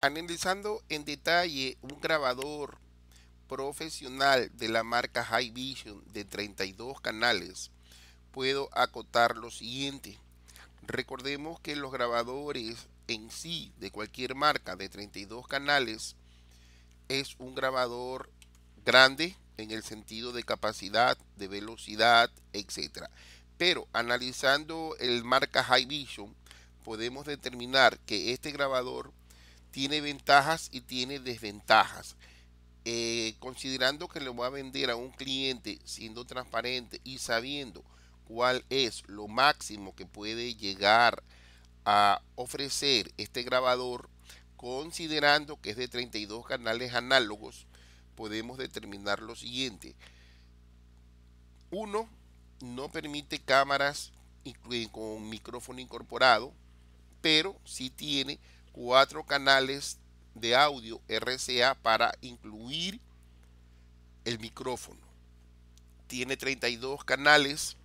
Analizando en detalle un grabador profesional de la marca High Vision de 32 canales, puedo acotar lo siguiente. Recordemos que los grabadores en sí de cualquier marca de 32 canales es un grabador grande en el sentido de capacidad, de velocidad, etc. Pero analizando el marca High Vision podemos determinar que este grabador tiene ventajas y tiene desventajas. Eh, considerando que le voy a vender a un cliente siendo transparente y sabiendo cuál es lo máximo que puede llegar a ofrecer este grabador, considerando que es de 32 canales análogos, podemos determinar lo siguiente. Uno, no permite cámaras con micrófono incorporado, pero sí tiene cuatro canales de audio RCA para incluir el micrófono. Tiene 32 canales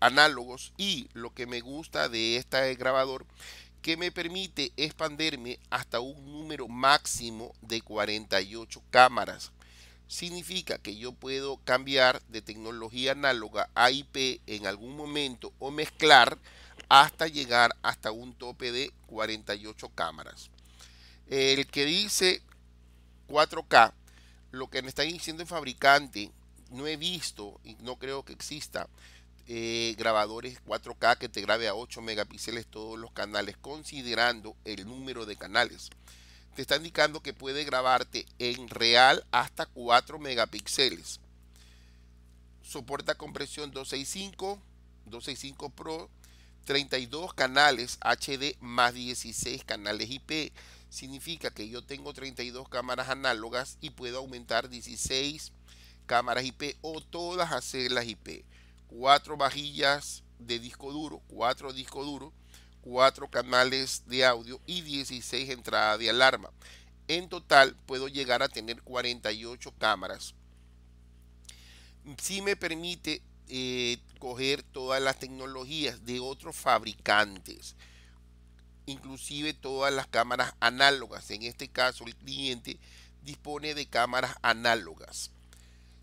análogos y lo que me gusta de este grabador que me permite expandirme hasta un número máximo de 48 cámaras. Significa que yo puedo cambiar de tecnología análoga a IP en algún momento o mezclar hasta llegar hasta un tope de 48 cámaras. El que dice 4K, lo que me está diciendo el fabricante, no he visto y no creo que exista eh, grabadores 4K que te grabe a 8 megapíxeles todos los canales, considerando el número de canales. Te está indicando que puede grabarte en real hasta 4 megapíxeles. Soporta compresión 265, 265 Pro 32 canales HD más 16 canales IP. Significa que yo tengo 32 cámaras análogas y puedo aumentar 16 cámaras IP o todas hacer las IP. 4 vajillas de disco duro, 4 disco duro, 4 canales de audio y 16 entradas de alarma. En total puedo llegar a tener 48 cámaras. Si me permite eh, coger todas las tecnologías de otros fabricantes, inclusive todas las cámaras análogas. En este caso, el cliente dispone de cámaras análogas.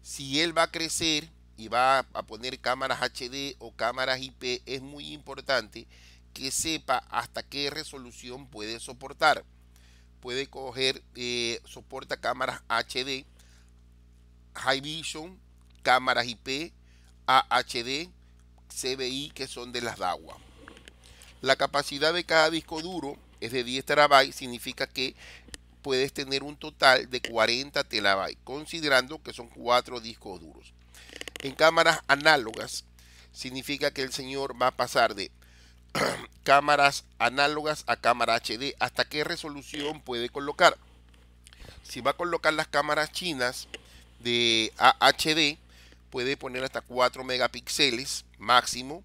Si él va a crecer y va a poner cámaras HD o cámaras IP, es muy importante que sepa hasta qué resolución puede soportar. Puede coger, eh, soporta cámaras HD, High Vision, cámaras IP, AHD, CBI, que son de las DAWA. La capacidad de cada disco duro es de 10 terabytes, significa que puedes tener un total de 40 terabytes, considerando que son 4 discos duros. En cámaras análogas, significa que el señor va a pasar de cámaras análogas a cámara HD. ¿Hasta qué resolución puede colocar? Si va a colocar las cámaras chinas de AHD puede poner hasta 4 megapíxeles máximo.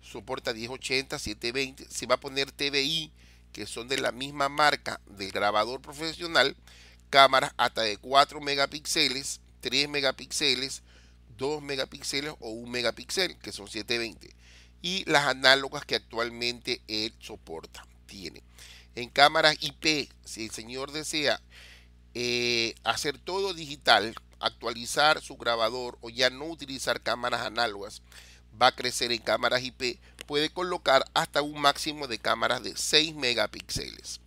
Soporta 1080, 720. se va a poner TVI, que son de la misma marca del grabador profesional, cámaras hasta de 4 megapíxeles, 3 megapíxeles, 2 megapíxeles o 1 megapíxel, que son 720. Y las análogas que actualmente él soporta, tiene. En cámaras IP, si el señor desea eh, hacer todo digital actualizar su grabador o ya no utilizar cámaras análogas, va a crecer en cámaras IP, puede colocar hasta un máximo de cámaras de 6 megapíxeles.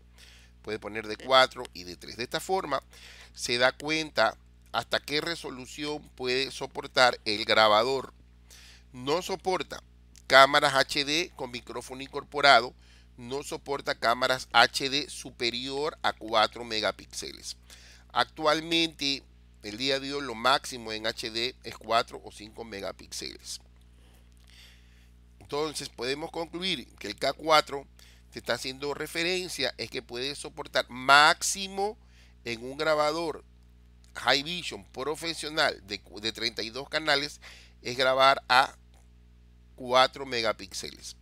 Puede poner de 4 y de 3. De esta forma se da cuenta hasta qué resolución puede soportar el grabador. No soporta cámaras HD con micrófono incorporado, no soporta cámaras HD superior a 4 megapíxeles. Actualmente el día de hoy lo máximo en HD es 4 o 5 megapíxeles. Entonces podemos concluir que el K4 se está haciendo referencia es que puede soportar máximo en un grabador High Vision profesional de, 32 canales es grabar a 4 megapíxeles.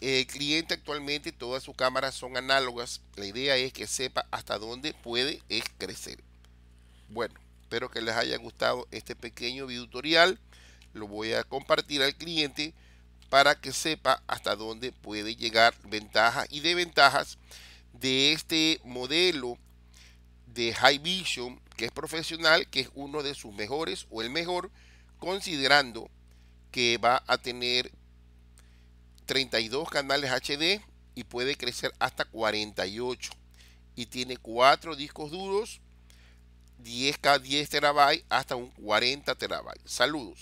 El cliente actualmente todas sus cámaras son análogas. La idea es que sepa hasta dónde puede crecer. Bueno, espero que les haya gustado este pequeño video tutorial. Lo voy a compartir al cliente para que sepa hasta dónde puede llegar ventajas y desventajas de este modelo de High Vision que es profesional, que es uno de sus mejores o el mejor, considerando que va a tener 32 canales HD y puede crecer hasta 48 y tiene cuatro discos duros 10, k 10 terabytes hasta un 40 terabytes. Saludos.